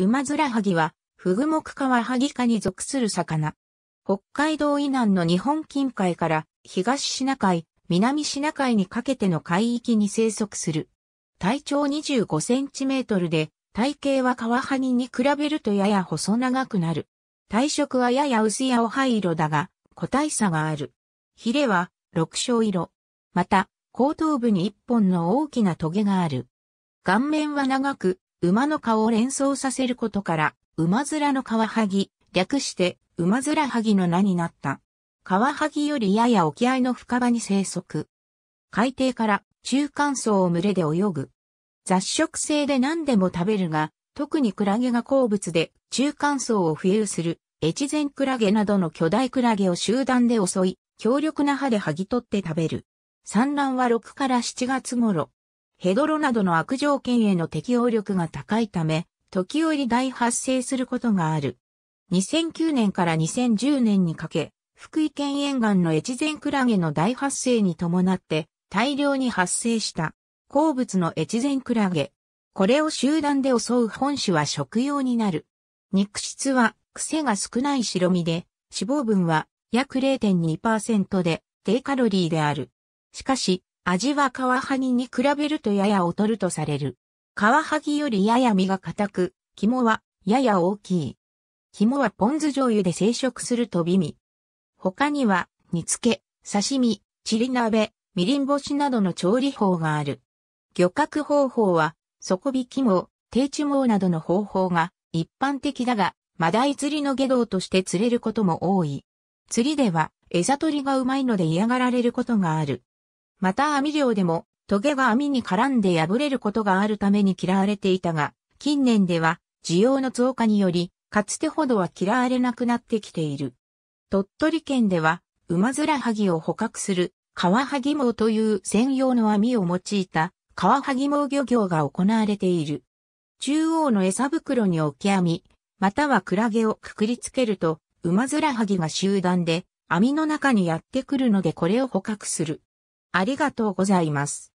ウマズラハギは、フグ目カワハギ科に属する魚。北海道以南の日本近海から東シナ海、南シナ海にかけての海域に生息する。体長25センチメートルで、体型はカワハギに比べるとやや細長くなる。体色はやや薄やお灰色だが、個体差がある。ヒレは六章色。また、後頭部に一本の大きなトゲがある。顔面は長く、馬の顔を連想させることから、馬面のカワハギ、略して、馬面ハギの名になった。カワハギよりやや沖合の深場に生息。海底から中間層を群れで泳ぐ。雑食性で何でも食べるが、特にクラゲが好物で中間層を浮遊する越前クラゲなどの巨大クラゲを集団で襲い、強力な歯で剥ぎ取って食べる。産卵は6から7月頃、ヘドロなどの悪条件への適応力が高いため、時折大発生することがある。2009年から2010年にかけ、福井県沿岸の越前クラゲの大発生に伴って大量に発生した鉱物の越前クラゲ。これを集団で襲う本種は食用になる。肉質は癖が少ない白身で、脂肪分は約0.2%で低カロリーである。しかし、味はカワハギに比べるとやや劣るとされる。カワハギよりやや身が硬く、肝はやや大きい。肝はポン酢醤油で生食すると美味。他には、煮付け、刺身、チリ鍋、みりん干しなどの調理法がある。漁獲方法は、底引き網、低地網などの方法が一般的だが、マダイ釣りの下道として釣れることも多い。釣りでは、餌取りがうまいので嫌がられることがある。また網漁でも、トゲが網に絡んで破れることがあるために嫌われていたが、近年では需要の増加により、かつてほどは嫌われなくなってきている。鳥取県では、馬面ハギを捕獲する、カワハギ網という専用の網を用いた、カワハギ網漁業が行われている。中央の餌袋に置き網、またはクラゲをくくりつけると、馬面ハギが集団で網の中にやってくるのでこれを捕獲する。ありがとうございます。